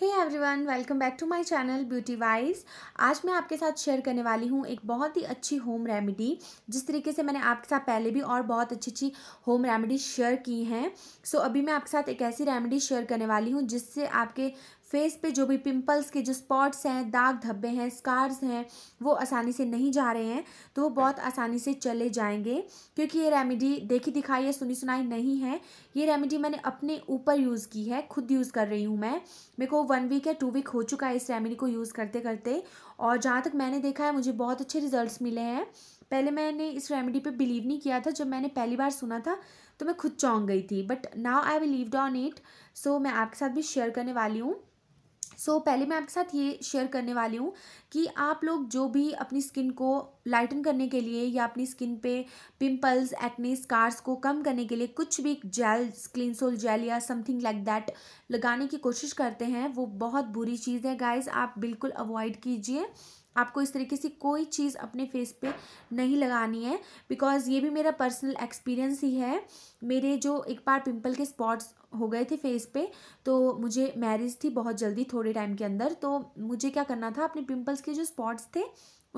hey everyone welcome back to my channel Beauty Wise आज मैं आपके साथ शेयर करने वाली हूँ एक बहुत ही अच्छी होम रेमेडी जिस तरीके से मैंने आपके साथ पहले भी और बहुत अच्छी अच्छी होम रेमेडी शेयर की हैं सो so, अभी मैं आपके साथ एक ऐसी रेमेडी शेयर करने वाली हूँ जिससे आपके फेस पे जो भी पिंपल्स के जो स्पॉट्स हैं दाग धब्बे हैं स्कार्स हैं वो आसानी से नहीं जा रहे हैं तो वो बहुत आसानी से चले जाएंगे क्योंकि ये रेमेडी देखी दिखाई या सुनी सुनाई नहीं है ये रेमेडी मैंने अपने ऊपर यूज़ की है खुद यूज़ कर रही हूँ मैं मेरे को वन वीक या टू वीक हो चुका है इस रेमेडी को यूज़ करते करते और जहाँ तक मैंने देखा है मुझे बहुत अच्छे रिजल्ट मिले हैं पहले मैंने इस रेमेडी पे बिलीव नहीं किया था जब मैंने पहली बार सुना था तो मैं खुद चौंक गई थी but now I believe don't it so मैं आपके साथ भी शेयर करने वाली हूँ सो so, पहले मैं आपके साथ ये शेयर करने वाली हूँ कि आप लोग जो भी अपनी स्किन को लाइटन करने के लिए या अपनी स्किन पे पिंपल्स एक्ने स्कार्स को कम करने के लिए कुछ भी जेल क्लीन सोल जेल या समथिंग लाइक दैट लगाने की कोशिश करते हैं वो बहुत बुरी चीज़ है गाइस आप बिल्कुल अवॉइड कीजिए आपको इस तरीके से कोई चीज़ अपने फेस पे नहीं लगानी है बिकॉज़ ये भी मेरा पर्सनल एक्सपीरियंस ही है मेरे जो एक बार पिंपल के स्पॉट्स हो गए थे फेस पे तो मुझे मैरिज थी बहुत जल्दी थोड़े टाइम के अंदर तो मुझे क्या करना था अपने पिंपल्स के जो स्पॉट्स थे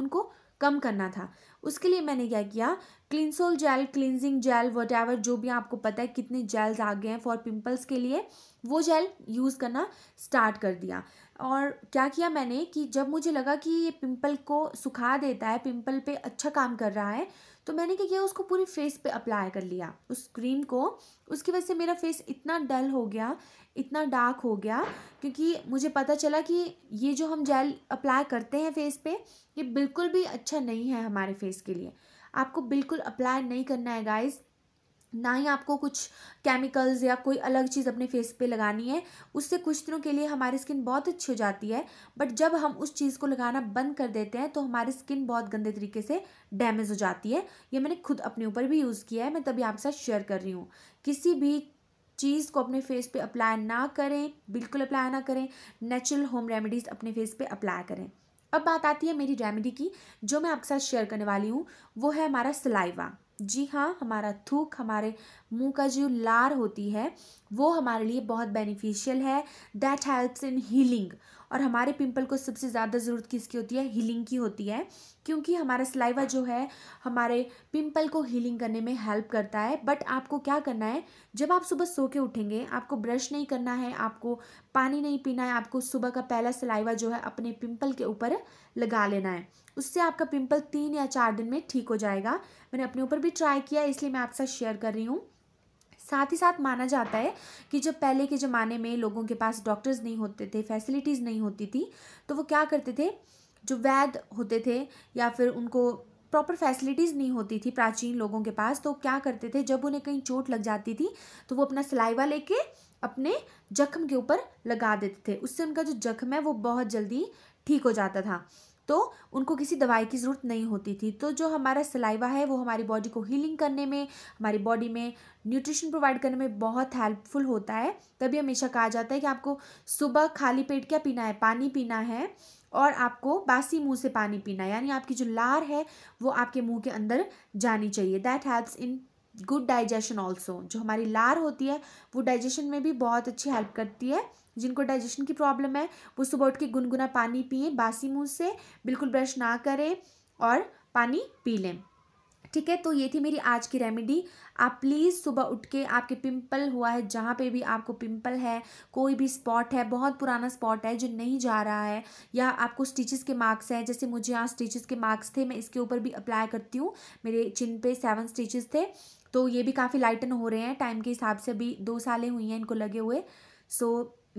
उनको कम करना था उसके लिए मैंने क्या किया Clinsol gel cleansing gel what जो भी आपको पता है कितने जेल्स आ गए हैं फॉर पिम्पल्स के लिए वो जेल यूज़ करना स्टार्ट कर दिया और क्या किया मैंने कि जब मुझे लगा कि ये पिंपल को सुखा देता है पिंपल पे अच्छा काम कर रहा है तो मैंने क्या किया उसको पूरी फेस पे अप्लाई कर लिया उस क्रीम को उसकी वजह से मेरा फेस इतना डल हो गया इतना डार्क हो गया क्योंकि मुझे पता चला कि ये जो हम जेल अप्लाई करते हैं फेस पे ये बिल्कुल भी अच्छा नहीं है हमारे फेस के लिए आपको बिल्कुल अप्लाई नहीं करना है गाइज़ ना ही आपको कुछ केमिकल्स या कोई अलग चीज़ अपने फेस पे लगानी है उससे कुछ दिनों के लिए हमारी स्किन बहुत अच्छी हो जाती है बट जब हम उस चीज़ को लगाना बंद कर देते हैं तो हमारी स्किन बहुत गंदे तरीके से डैमेज हो जाती है ये मैंने खुद अपने ऊपर भी यूज़ किया है मैं तभी आपके साथ शेयर कर रही हूँ किसी भी चीज़ को अपने फेस पे अप्लाई ना करें बिल्कुल अप्लाई ना करें नेचुरल होम रेमेडीज़ अपने फेस पे अप्लाई करें अब बात आती है मेरी रेमेडी की जो मैं आपके साथ शेयर करने वाली हूँ वो है हमारा सलाइवा जी हाँ हमारा थूक हमारे मुंह का जो लार होती है वो हमारे लिए बहुत बेनिफिशियल है दैट हेल्प्स इन हीलिंग और हमारे पिंपल को सबसे ज़्यादा ज़रूरत किसकी होती है हीलिंग की होती है क्योंकि हमारा सिलाइवा जो है हमारे पिंपल को हीलिंग करने में हेल्प करता है बट आपको क्या करना है जब आप सुबह सो के उठेंगे आपको ब्रश नहीं करना है आपको पानी नहीं पीना है आपको सुबह का पहला सिलाइवा जो है अपने पिंपल के ऊपर लगा लेना है उससे आपका पिंपल तीन या चार दिन में ठीक हो जाएगा मैंने अपने ऊपर भी ट्राई किया इसलिए मैं आपसे शेयर कर रही हूँ साथ ही साथ माना जाता है कि जब पहले के ज़माने में लोगों के पास डॉक्टर्स नहीं होते थे फैसिलिटीज़ नहीं होती थी तो वो क्या करते थे जो वैद होते थे या फिर उनको प्रॉपर फैसिलिटीज़ नहीं होती थी प्राचीन लोगों के पास तो क्या करते थे जब उन्हें कहीं चोट लग जाती थी तो वो अपना सिलाईवा लेके अपने जख्म के ऊपर लगा देते थे उससे उनका जो जख्म है वो बहुत जल्दी ठीक हो जाता था तो उनको किसी दवाई की ज़रूरत नहीं होती थी तो जो हमारा सलाइवा है वो हमारी बॉडी को हीलिंग करने में हमारी बॉडी में न्यूट्रिशन प्रोवाइड करने में बहुत हेल्पफुल होता है तभी हमेशा कहा जाता है कि आपको सुबह खाली पेट क्या पीना है पानी पीना है और आपको बासी मुंह से पानी पीना यानी आपकी जो लार है वो आपके मुंह के अंदर जानी चाहिए that helps in good digestion also जो हमारी लार होती है वो डाइजेशन में भी बहुत अच्छी हेल्प करती है जिनको डाइजेशन की प्रॉब्लम है वो सुबह उठ के गुनगुना पानी पिए बासी मुंह से बिल्कुल ब्रश ना करें और पानी पी लें ठीक है तो ये थी मेरी आज की रेमेडी आप प्लीज़ सुबह उठ के आपके पिंपल हुआ है जहाँ पे भी आपको पिंपल है कोई भी स्पॉट है बहुत पुराना स्पॉट है जो नहीं जा रहा है या आपको स्टिचेस के मार्क्स हैं जैसे मुझे यहाँ स्टिचेस के मार्क्स थे मैं इसके ऊपर भी अप्लाई करती हूँ मेरे चिन पे सेवन स्टिचेस थे तो ये भी काफ़ी लाइटन हो रहे हैं टाइम के हिसाब से अभी दो सालें हुई हैं इनको लगे हुए सो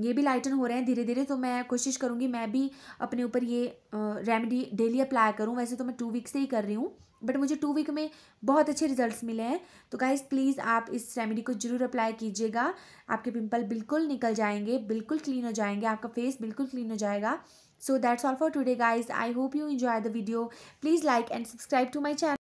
ये भी लाइटन हो रहे हैं धीरे धीरे तो मैं कोशिश करूँगी मैं भी अपने ऊपर ये रेमेडी डेली अप्लाई करूँ वैसे तो मैं टू वीक से ही कर रही हूँ बट मुझे टू वीक में बहुत अच्छे रिजल्ट्स मिले हैं तो गाइज प्लीज़ आप इस रेमेडी को ज़रूर अप्लाई कीजिएगा आपके पिंपल बिल्कुल निकल जाएंगे बिल्कुल क्लीन हो जाएंगे आपका फेस बिल्कुल क्लीन हो जाएगा so that's all for today guys I hope you enjoy the video please like and subscribe to my channel